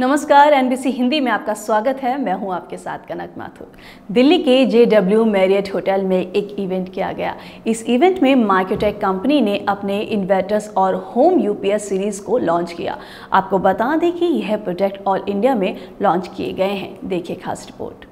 नमस्कार एनबीसी हिंदी में आपका स्वागत है मैं हूं आपके साथ कनक माथुर दिल्ली के जेडब्ल्यू मैरियट होटल में एक इवेंट किया गया इस इवेंट में मार्केटेक कंपनी ने अपने इन्वर्टर्स और होम यूपीएस सीरीज को लॉन्च किया आपको बता दें कि यह प्रोडक्ट ऑल इंडिया में लॉन्च किए गए हैं देखिए खास रिपोर्ट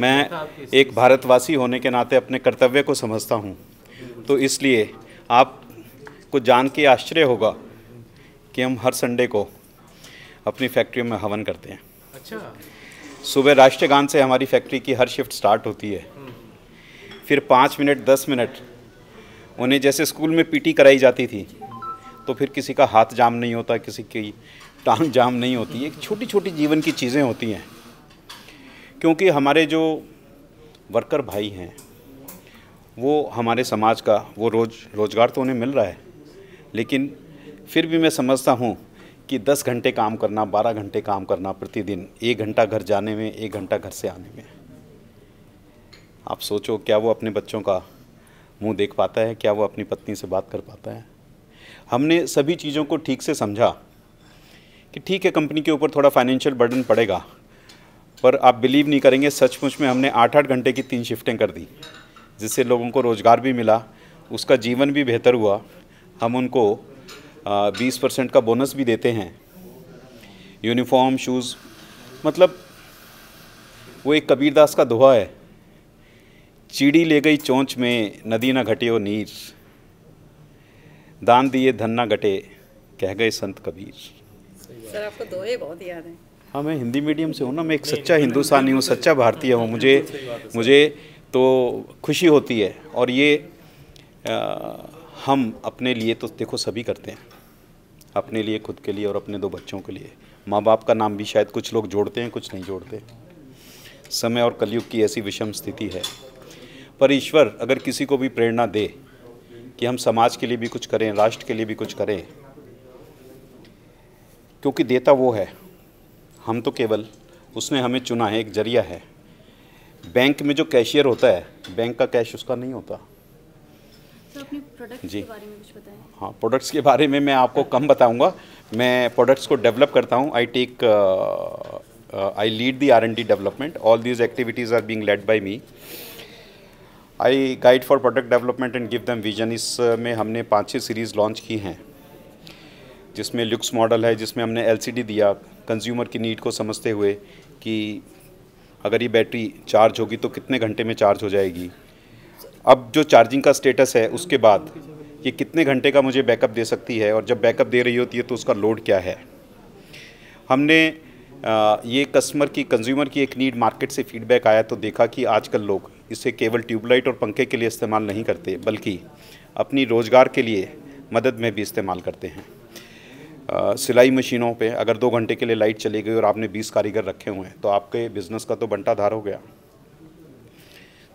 मैं एक भारतवासी होने के नाते अपने कर्तव्य को समझता हूँ तो इसलिए आप को जान के आश्चर्य होगा कि हम हर संडे को अपनी फैक्ट्री में हवन करते हैं अच्छा सुबह राष्ट्रगान से हमारी फैक्ट्री की हर शिफ्ट स्टार्ट होती है फिर पाँच मिनट दस मिनट उन्हें जैसे स्कूल में पीटी कराई जाती थी तो फिर किसी का हाथ जाम नहीं होता किसी की टांग जाम नहीं होती एक छोटी छोटी जीवन की चीज़ें होती हैं क्योंकि हमारे जो वर्कर भाई हैं वो हमारे समाज का वो रोज रोज़गार तो उन्हें मिल रहा है लेकिन फिर भी मैं समझता हूँ कि 10 घंटे काम करना 12 घंटे काम करना प्रतिदिन एक घंटा घर जाने में एक घंटा घर से आने में आप सोचो क्या वो अपने बच्चों का मुंह देख पाता है क्या वो अपनी पत्नी से बात कर पाता है हमने सभी चीज़ों को ठीक से समझा कि ठीक है कंपनी के ऊपर थोड़ा फाइनेंशियल बर्डन पड़ेगा पर आप बिलीव नहीं करेंगे सचमुच में हमने आठ आठ घंटे की तीन शिफ्टें कर दी जिससे लोगों को रोज़गार भी मिला उसका जीवन भी बेहतर हुआ हम उनको बीस परसेंट का बोनस भी देते हैं यूनिफॉर्म शूज़ मतलब वो एक कबीरदास का दोहा है चीड़ी ले गई चोंच में नदी ना घटे और नीर दान दिए धन ना घटे कह गए संत कबीर सर आपको दोहे बहुत याद हैं हाँ मैं हिंदी मीडियम से हूँ ना मैं एक सच्चा हिंदुस्तानी हूँ सच्चा भारतीय हूँ मुझे मुझे तो खुशी होती है और ये आ, हम अपने लिए तो देखो सभी करते हैं अपने लिए खुद के लिए और अपने दो बच्चों के लिए माँ बाप का नाम भी शायद कुछ लोग जोड़ते हैं कुछ नहीं जोड़ते समय और कलयुग की ऐसी विषम स्थिति है पर ईश्वर अगर किसी को भी प्रेरणा दे कि हम समाज के लिए भी कुछ करें राष्ट्र के लिए भी कुछ करें क्योंकि देता वो है हम तो केवल उसने हमें चुना है एक जरिया है बैंक में जो कैशियर होता है बैंक का कैश उसका नहीं होता तो जी के बारे में कुछ हाँ प्रोडक्ट्स के बारे में मैं आपको कम बताऊंगा मैं प्रोडक्ट्स को डेवलप करता हूँ I take I lead the R and D development all these activities are being led by me I guide for product development and give them vision इस uh, में हमने पाँच छः सीरीज़ लॉन्च की हैं जिसमें लुक्स मॉडल है जिसमें हमने डी दिया कंज्यूमर की नीड को समझते हुए कि अगर ये बैटरी चार्ज होगी तो कितने घंटे में चार्ज हो जाएगी अब जो चार्जिंग का स्टेटस है उसके बाद ये कितने घंटे का मुझे बैकअप दे सकती है और जब बैकअप दे रही होती है तो उसका लोड क्या है हमने ये कस्टमर की कंज्यूमर की एक नीड मार्केट से फीडबैक आया तो देखा कि आजकल लोग इसे केवल ट्यूबलाइट और पंखे के लिए इस्तेमाल नहीं करते बल्कि अपनी रोज़गार के लिए मदद में भी इस्तेमाल करते हैं सिलाई मशीनों पे अगर दो घंटे के लिए लाइट चली गई और आपने बीस कारीगर रखे हुए हैं तो आपके बिज़नेस का तो बंटा धार हो गया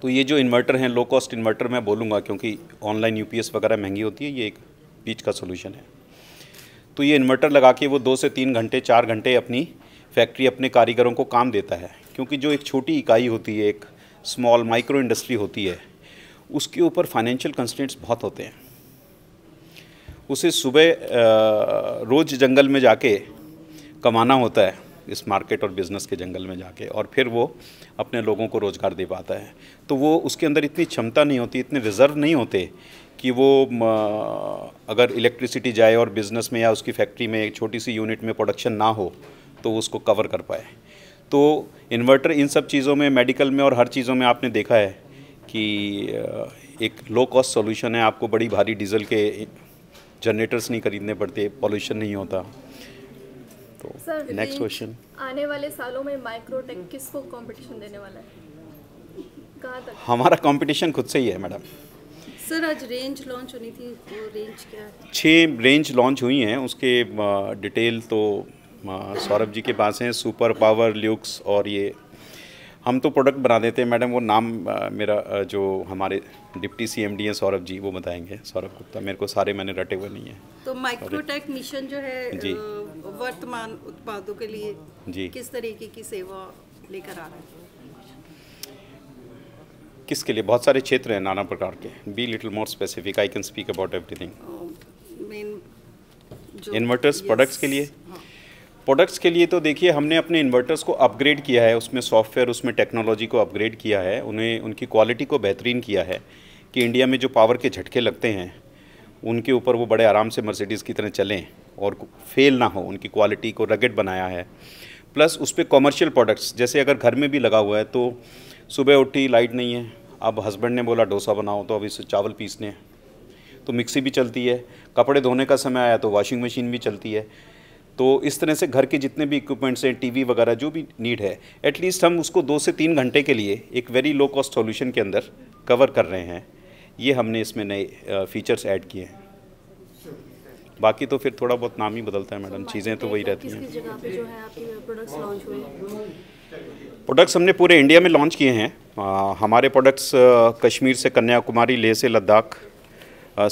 तो ये जो इन्वर्टर हैं लो कॉस्ट इन्वर्टर मैं बोलूँगा क्योंकि ऑनलाइन यू वगैरह महंगी होती है ये एक बीच का सोल्यूशन है तो ये इन्वर्टर लगा के वो दो से तीन घंटे चार घंटे अपनी फैक्ट्री अपने कारीगरों को काम देता है क्योंकि जो एक छोटी इकाई होती है एक स्मॉल माइक्रो इंडस्ट्री होती है उसके ऊपर फाइनेंशियल कंस्टेंट्स बहुत होते हैं उसे सुबह रोज़ जंगल में जाके कमाना होता है इस मार्केट और बिज़नेस के जंगल में जाके और फिर वो अपने लोगों को रोज़गार दे पाता है तो वो उसके अंदर इतनी क्षमता नहीं होती इतने रिज़र्व नहीं होते कि वो अगर इलेक्ट्रिसिटी जाए और बिज़नेस में या उसकी फैक्ट्री में एक छोटी सी यूनिट में प्रोडक्शन ना हो तो उसको कवर कर पाए तो इन्वर्टर इन सब चीज़ों में मेडिकल में और हर चीज़ों में आपने देखा है कि एक लो कॉस्ट सॉल्यूशन है आपको बड़ी भारी डीजल के जनरेटर्स नहीं खरीदने पड़ते पॉल्यूशन नहीं होता तो नेक्स्ट क्वेश्चन आने वाले सालों में माइक्रोटेक किसको कंपटीशन देने वाला है तक हमारा कंपटीशन खुद से ही है मैडम सर आज रेंज लॉन्च होनी थी वो रेंज क्या छः रेंज लॉन्च हुई हैं उसके डिटेल तो सौरभ जी के पास हैं सुपर पावर ल्यूक्स और ये हम तो प्रोडक्ट बना देते हैं मैडम वो नाम मेरा जो हमारे डिप्टी सी एम डी हैं सौरभ जी वो बताएंगे सौरभ गुप्ता मेरे को सारे मैंने रटे हुए नहीं है तो माइक्रोटेक मिशन जो है जी वर्तमान उत्पादों के लिए जी किस तरीके की सेवा लेकर आ रहा है किसके लिए बहुत सारे क्षेत्र हैं नाना प्रकार के be little more specific I can speak about everything inverters products के लिए प्रोडक्ट्स के लिए तो देखिए हमने अपने इन्वर्टर्स को अपग्रेड किया है उसमें सॉफ्टवेयर उसमें टेक्नोलॉजी को अपग्रेड किया है उन्हें उनकी क्वालिटी को बेहतरीन किया है कि इंडिया में जो पावर के झटके लगते हैं उनके ऊपर वो बड़े आराम से मर्सिडीज़ की तरह चलें और फेल ना हो उनकी क्वालिटी को रगेट बनाया है प्लस उस पर कॉमर्शियल प्रोडक्ट्स जैसे अगर घर में भी लगा हुआ है तो सुबह उठी लाइट नहीं है अब हस्बैंड ने बोला डोसा बनाओ तो अभी इससे चावल पीसने तो मिक्सी भी चलती है कपड़े धोने का समय आया तो वॉशिंग मशीन भी चलती है तो इस तरह से घर के जितने भी इक्विपमेंट्स हैं टीवी वगैरह जो भी नीड है एटलीस्ट हम उसको दो से तीन घंटे के लिए एक वेरी लो कॉस्ट सॉल्यूशन के अंदर कवर कर रहे हैं ये हमने इसमें नए फीचर्स ऐड किए हैं बाकी तो फिर थोड़ा बहुत नाम ही बदलता है मैडम चीज़ें तो वही रहती हैं प्रोडक्ट्स हमने पूरे इंडिया में लॉन्च किए हैं हमारे प्रोडक्ट्स कश्मीर से कन्याकुमारी लेह से लद्दाख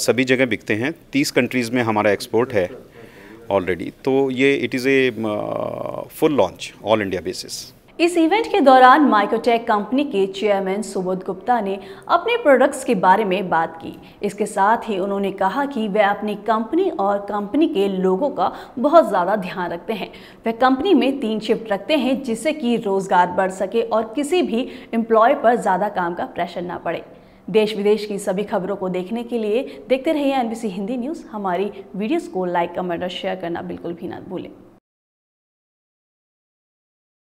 सभी जगह बिकते हैं तीस कंट्रीज़ में हमारा एक्सपोर्ट है ऑलरेडी तो ये it is a full launch all India basis इस इवेंट के दौरान माइक्रोटेक कंपनी के चेयरमैन सुबोध गुप्ता ने अपने प्रोडक्ट्स के बारे में बात की इसके साथ ही उन्होंने कहा कि वे अपनी कंपनी और कंपनी के लोगों का बहुत ज़्यादा ध्यान रखते हैं वह कंपनी में तीन शिफ्ट रखते हैं जिससे कि रोज़गार बढ़ सके और किसी भी एम्प्लॉय पर ज़्यादा काम का प्रेशर ना पड़े देश विदेश की सभी खबरों को देखने के लिए देखते रहिए एनबीसी हिंदी न्यूज़ हमारी वीडियोस को लाइक कमेंट और शेयर करना बिल्कुल भी ना भूलें